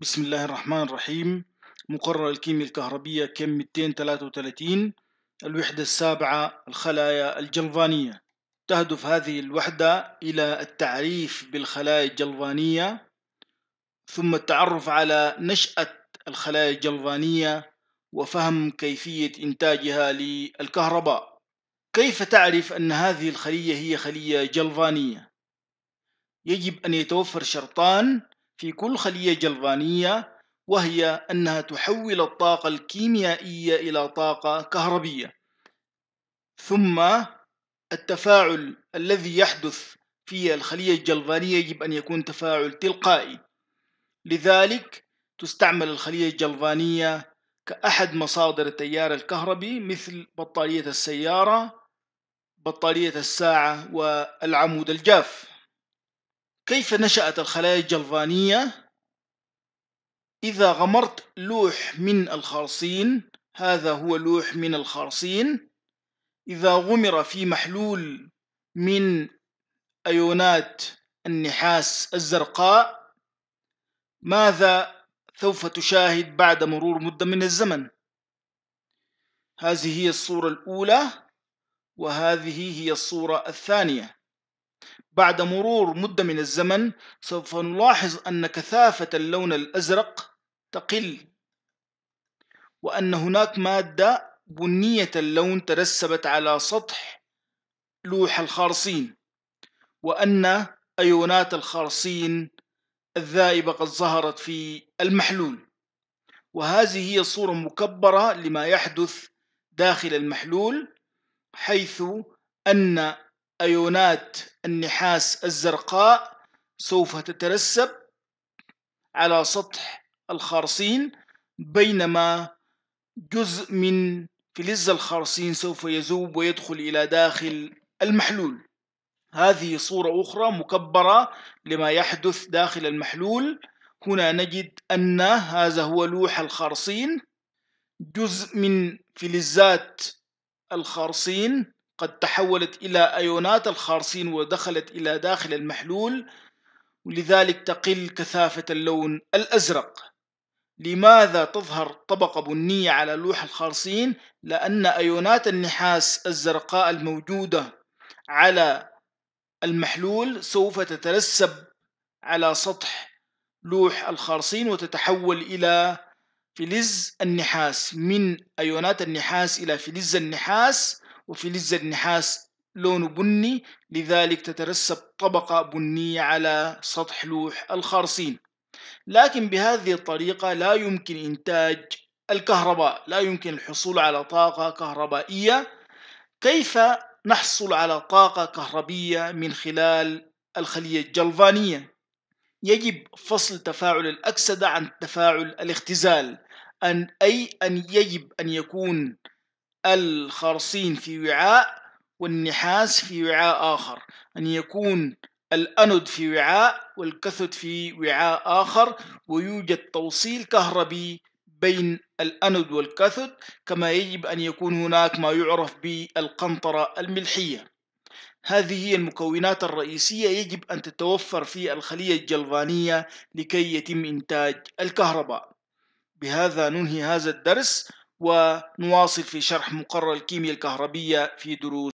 بسم الله الرحمن الرحيم مقرر الكيمياء الكهربية كم 233 الوحدة السابعة الخلايا الجلفانية تهدف هذه الوحدة إلى التعريف بالخلايا الجلفانية ثم التعرف على نشأة الخلايا الجلفانية وفهم كيفية إنتاجها للكهرباء كيف تعرف أن هذه الخلية هي خلية جلفانية؟ يجب أن يتوفر شرطان في كل خلية جلفانية وهي أنها تحول الطاقة الكيميائية إلى طاقة كهربية ثم التفاعل الذي يحدث في الخلية الجلفانية يجب أن يكون تفاعل تلقائي لذلك تستعمل الخلية الجلفانية كأحد مصادر التيار الكهربي مثل بطارية السيارة بطارية الساعة والعمود الجاف كيف نشأت الخلايا الجلفانية؟ إذا غمرت لوح من الخرصين هذا هو لوح من الخرصين إذا غمر في محلول من أيونات النحاس الزرقاء ماذا سوف تشاهد بعد مرور مدة من الزمن هذه هي الصورة الأولى وهذه هي الصورة الثانية بعد مرور مدة من الزمن سوف نلاحظ أن كثافة اللون الأزرق تقل وأن هناك مادة بنية اللون ترسبت على سطح لوح الخارصين وأن أيونات الخارصين الذائبة قد ظهرت في المحلول وهذه هي صورة مكبرة لما يحدث داخل المحلول حيث أن أيونات النحاس الزرقاء سوف تترسب على سطح الخرسين بينما جزء من فلز الخرسين سوف يذوب ويدخل إلى داخل المحلول هذه صورة أخرى مكبرة لما يحدث داخل المحلول هنا نجد أن هذا هو لوح الخرسين جزء من فلزات الخرسين قد تحولت إلى أيونات الخارصين ودخلت إلى داخل المحلول ولذلك تقل كثافة اللون الأزرق لماذا تظهر طبقة بنية على لوح الخارصين؟ لأن أيونات النحاس الزرقاء الموجودة على المحلول سوف تترسب على سطح لوح الخارصين وتتحول إلى فلز النحاس من أيونات النحاس إلى فلز النحاس وفي لزة النحاس لون بني لذلك تترسب طبقة بنية على سطح لوح الخارصين لكن بهذه الطريقة لا يمكن إنتاج الكهرباء لا يمكن الحصول على طاقة كهربائية كيف نحصل على طاقة كهربية من خلال الخلية الجلفانية يجب فصل تفاعل الأكسدة عن تفاعل الاختزال أن أي أن يجب أن يكون الخرصين في وعاء والنحاس في وعاء آخر أن يكون الأنود في وعاء والكثد في وعاء آخر ويوجد توصيل كهربي بين الأنود والكثد كما يجب أن يكون هناك ما يعرف بالقنطرة الملحية هذه هي المكونات الرئيسية يجب أن تتوفر في الخلية الجلفانية لكي يتم إنتاج الكهرباء بهذا ننهي هذا الدرس ونواصل في شرح مقرر الكيمياء الكهربية في دروس